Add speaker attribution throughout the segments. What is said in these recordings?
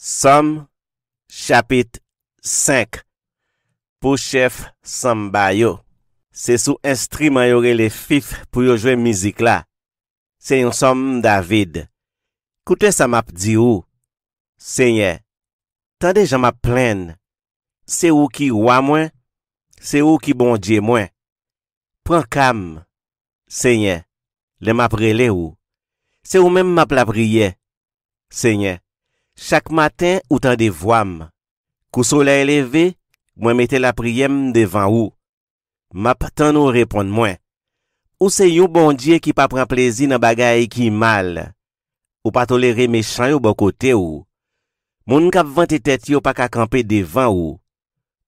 Speaker 1: SOM CHAPIT 5 POU CHEF SOM BAYO SE SOU INSTRIMENT YO RE LE FIF POU YO JOUE MIZIK LA SE YON SOM DAVID KOUTE SA MAP DI OU? SENYE TAN DE JAN MAP PLEN SE OU KI WAMOIN? SE OU KI BONDIEMOIN? PRAN KAM SENYE LE MAP RELE OU? SE OU MEM MAP LA BRIYE? SENYE Chak maten, ou tan de voam. Kou solay leve, mwen mette la priyem devan ou. Map tan ou repon mwen. Ou se yon bondye ki pa pren plezi nan bagay ki mal. Ou pa tolere mechan yon bokote ou. Moun kap vante tet yon pa ka kampe devan ou.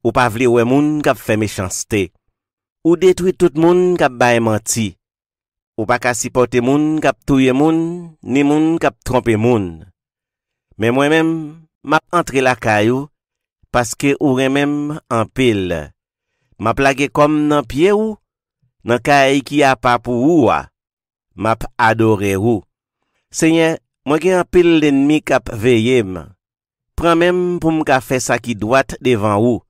Speaker 1: Ou pa vle we moun kap fe mechanste. Ou detwi tout moun kap baye manti. Ou pa ka sipote moun kap touye moun, ni moun kap trompe moun. Men mwen men, map antre la kayou, paske ouwe men anpil. Map lage kom nan pie ou, nan kayi ki apapou ouwa. Map adore ou. Senye, mwen gen anpil denmi kap veyem. Pren men pou mka fe saki doat devan ou.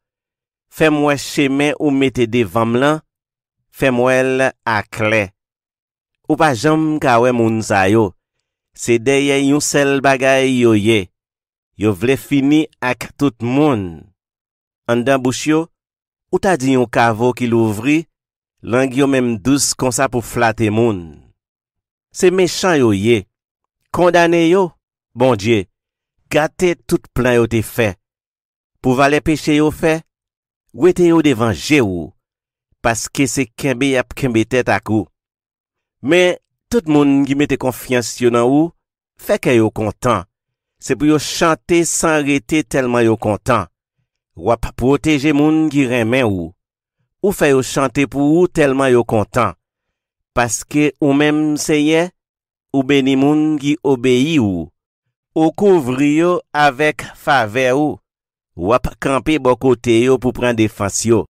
Speaker 1: Femwe ah. cheme ou mette devan mlan, femwe l akle. Ou pa jom kawen moun zayou. Se deye yon sel bagay yo ye, yo vle fini ak tout moun. An dan bouch yo, ou ta di yon kavo ki louvri, lang yo menm douz konsa pou flate moun. Se mechan yo ye, kondane yo, bon dje, gate tout plan yo te fe. Pou vale peche yo fe, wete yo devan je ou, paske se kembe yap kembe tet ak ou. Me, Tout moun ki mette konfiansyon nan ou, fek a yo kontan. Se pou yo chante san rete telman yo kontan. Wap proteje moun ki remen ou. Ou fe yo chante pou ou telman yo kontan. Paske ou menm seye, ou beni moun ki obeyi ou. Ou kouvri yo avek fave ou. Wap kampe bokote yo pou pren defans yo.